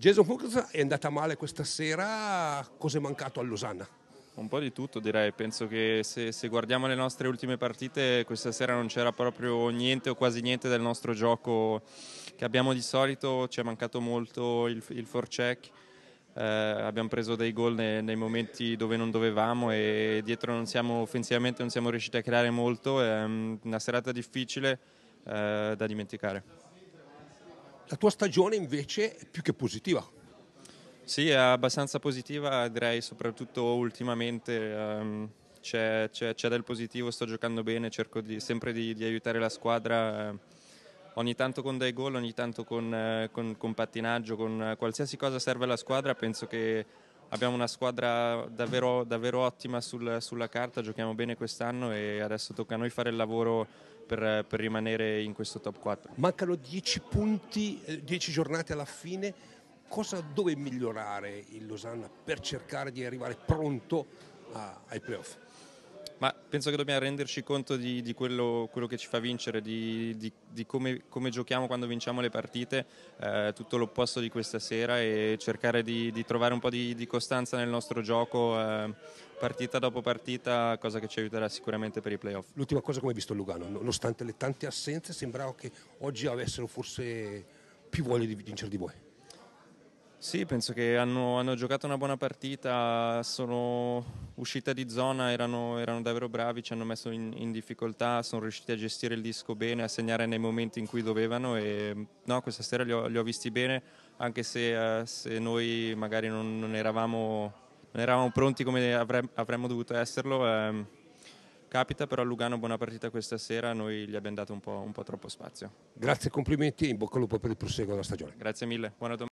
Jason Hooks è andata male questa sera, cos'è mancato a Losanna? Un po' di tutto direi, penso che se, se, guardiamo le nostre ultime partite questa sera non c'era proprio niente o quasi niente del nostro gioco che abbiamo di solito, ci è mancato molto il, il forecheck, eh, abbiamo preso dei gol nei, nei, momenti dove non dovevamo e dietro non siamo, offensivamente non siamo riusciti a creare molto, è mm, una serata difficile eh, da dimenticare. La tua stagione invece è più che positiva. Sì, è abbastanza positiva, direi soprattutto ultimamente um, c'è, c'è, c'è, del positivo, sto giocando bene, cerco di, sempre di, di, aiutare la squadra. Eh, ogni tanto con dei gol, ogni tanto con, eh, con, con pattinaggio, con qualsiasi cosa serve alla squadra, penso che abbiamo una squadra davvero, davvero ottima sul, sulla carta, giochiamo bene quest'anno e adesso tocca a noi fare il lavoro per, per rimanere in questo top 4. Mancano 10 punti, 10 eh, giornate alla fine, cosa dove migliorare il Losanna per cercare di arrivare pronto a, ai playoff? ma penso che dobbiamo renderci conto di, di quello, quello, che ci fa vincere, di, di, di come, come, giochiamo quando vinciamo le partite, eh, tutto l'opposto di questa sera e cercare di, trovare un po' di, costanza nel nostro gioco. Eh, partita dopo partita, cosa che ci aiuterà sicuramente per i playoff. L'ultima cosa come hai visto Lugano, nonostante le tante assenze, sembrava che oggi avessero forse più voglia di vincere di voi. Sì, penso che hanno, hanno, giocato una buona partita, sono uscita di zona, erano, erano davvero bravi, ci hanno messo in, in, difficoltà, sono riusciti a gestire il disco bene, a segnare nei momenti in cui dovevano e no, questa sera li ho, li ho visti bene, anche se, eh, se noi magari non, non, eravamo, non, eravamo, pronti come avre, avremmo dovuto esserlo. Eh, capita però a Lugano buona partita questa sera, noi gli abbiamo dato un po', un po troppo spazio. Grazie, complimenti e in bocca al lupo per il proseguo della stagione. Grazie mille, buona domenica.